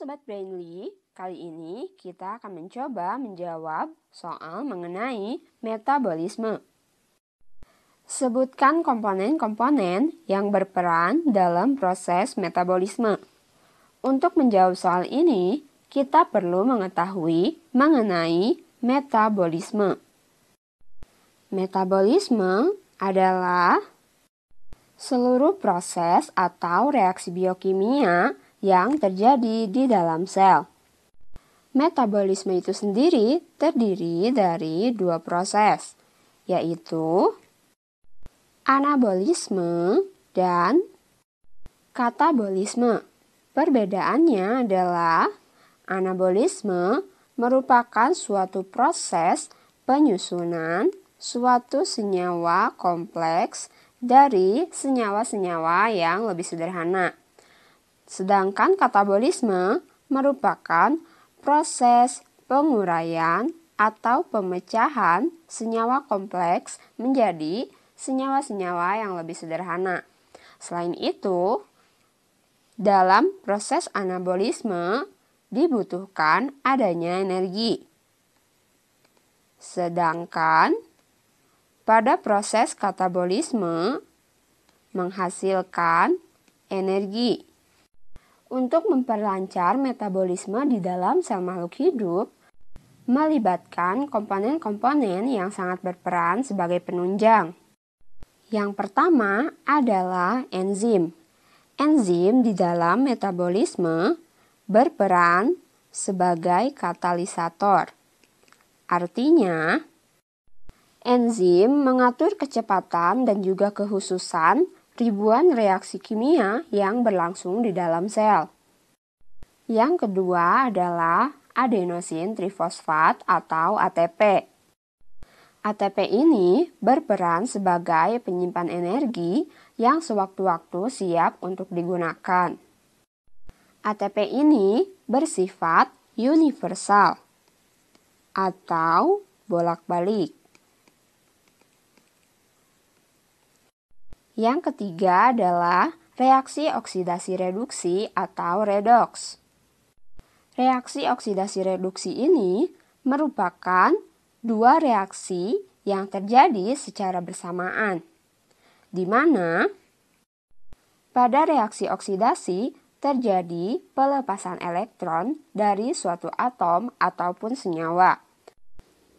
Sobat Brainly, kali ini kita akan mencoba menjawab soal mengenai metabolisme. Sebutkan komponen-komponen yang berperan dalam proses metabolisme. Untuk menjawab soal ini, kita perlu mengetahui mengenai metabolisme. Metabolisme adalah seluruh proses atau reaksi biokimia yang terjadi di dalam sel. Metabolisme itu sendiri terdiri dari dua proses, yaitu anabolisme dan katabolisme. Perbedaannya adalah anabolisme merupakan suatu proses penyusunan suatu senyawa kompleks dari senyawa-senyawa yang lebih sederhana. Sedangkan katabolisme merupakan proses penguraian atau pemecahan senyawa kompleks menjadi senyawa-senyawa yang lebih sederhana. Selain itu, dalam proses anabolisme dibutuhkan adanya energi. Sedangkan pada proses katabolisme menghasilkan energi untuk memperlancar metabolisme di dalam sel makhluk hidup melibatkan komponen-komponen yang sangat berperan sebagai penunjang. Yang pertama adalah enzim. Enzim di dalam metabolisme berperan sebagai katalisator. Artinya, enzim mengatur kecepatan dan juga kehususan ribuan reaksi kimia yang berlangsung di dalam sel. Yang kedua adalah adenosin trifosfat atau ATP. ATP ini berperan sebagai penyimpan energi yang sewaktu-waktu siap untuk digunakan. ATP ini bersifat universal atau bolak-balik. Yang ketiga adalah reaksi oksidasi reduksi atau redox. Reaksi oksidasi reduksi ini merupakan dua reaksi yang terjadi secara bersamaan, di mana pada reaksi oksidasi terjadi pelepasan elektron dari suatu atom ataupun senyawa,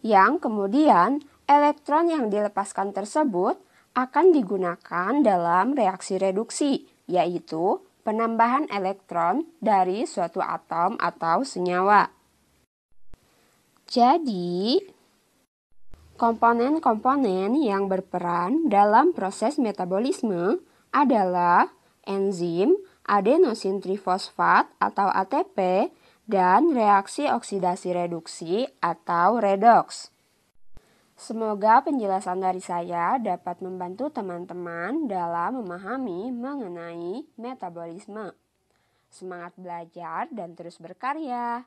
yang kemudian elektron yang dilepaskan tersebut akan digunakan dalam reaksi reduksi, yaitu penambahan elektron dari suatu atom atau senyawa. Jadi, komponen-komponen yang berperan dalam proses metabolisme adalah enzim adenosin trifosfat atau ATP dan reaksi oksidasi reduksi atau redoks. Semoga penjelasan dari saya dapat membantu teman-teman dalam memahami mengenai metabolisme. Semangat belajar dan terus berkarya.